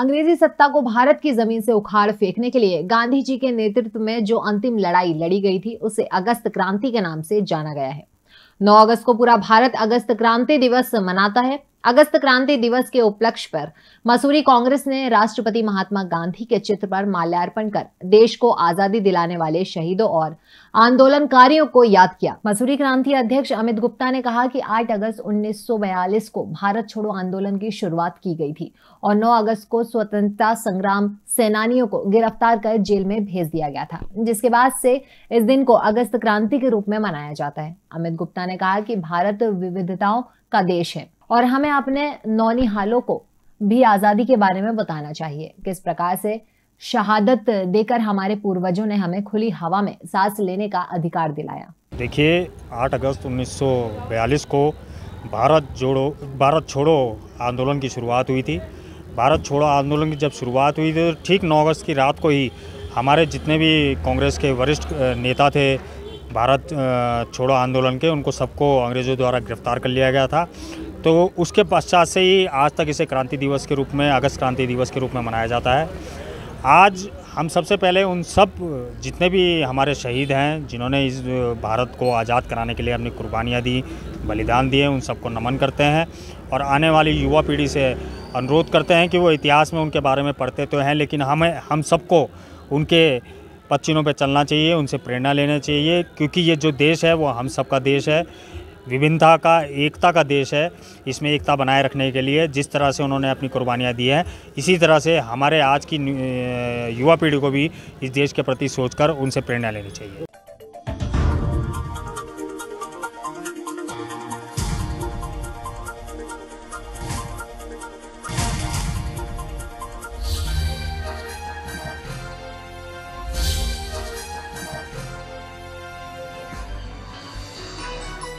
अंग्रेजी सत्ता को भारत की जमीन से उखाड़ फेंकने के लिए गांधी जी के नेतृत्व में जो अंतिम लड़ाई लड़ी गई थी उसे अगस्त क्रांति के नाम से जाना गया है 9 अगस्त को पूरा भारत अगस्त क्रांति दिवस मनाता है अगस्त क्रांति दिवस के उपलक्ष्य पर मसूरी कांग्रेस ने राष्ट्रपति महात्मा गांधी के चित्र पर माल्यार्पण कर देश को आजादी दिलाने वाले शहीदों और आंदोलनकारियों को याद किया मसूरी क्रांति अध्यक्ष अमित गुप्ता ने कहा कि 8 अगस्त 1942 को भारत छोड़ो आंदोलन की शुरुआत की गई थी और 9 अगस्त को स्वतंत्रता संग्राम सेनानियों को गिरफ्तार कर जेल में भेज दिया गया था जिसके बाद से इस दिन को अगस्त क्रांति के रूप में मनाया जाता है अमित गुप्ता ने कहा कि भारत विविधताओं का देश है और हमें अपने नौनिहालों को भी आज़ादी के बारे में बताना चाहिए किस प्रकार से शहादत देकर हमारे पूर्वजों ने हमें खुली हवा में सांस लेने का अधिकार दिलाया देखिए 8 अगस्त 1942 को भारत जोड़ो भारत छोड़ो आंदोलन की शुरुआत हुई थी भारत छोड़ो आंदोलन की जब शुरुआत हुई थी तो ठीक 9 अगस्त की रात को ही हमारे जितने भी कांग्रेस के वरिष्ठ नेता थे भारत छोड़ो आंदोलन के उनको सबको अंग्रेज़ों द्वारा गिरफ्तार कर लिया गया था तो उसके पश्चात से ही आज तक इसे क्रांति दिवस के रूप में अगस्त क्रांति दिवस के रूप में मनाया जाता है आज हम सबसे पहले उन सब जितने भी हमारे शहीद हैं जिन्होंने इस भारत को आज़ाद कराने के लिए अपनी कुर्बानियाँ दी बलिदान दिए उन सबको नमन करते हैं और आने वाली युवा पीढ़ी से अनुरोध करते हैं कि वो इतिहास में उनके बारे में पढ़ते तो हैं लेकिन हमें हम सबको उनके पच्चीनों पर चलना चाहिए उनसे प्रेरणा लेना चाहिए क्योंकि ये जो देश है वो हम सबका देश है विभिन्नता का एकता का देश है इसमें एकता बनाए रखने के लिए जिस तरह से उन्होंने अपनी कुर्बानियाँ दी हैं इसी तरह से हमारे आज की युवा पीढ़ी को भी इस देश के प्रति सोचकर उनसे प्रेरणा लेनी चाहिए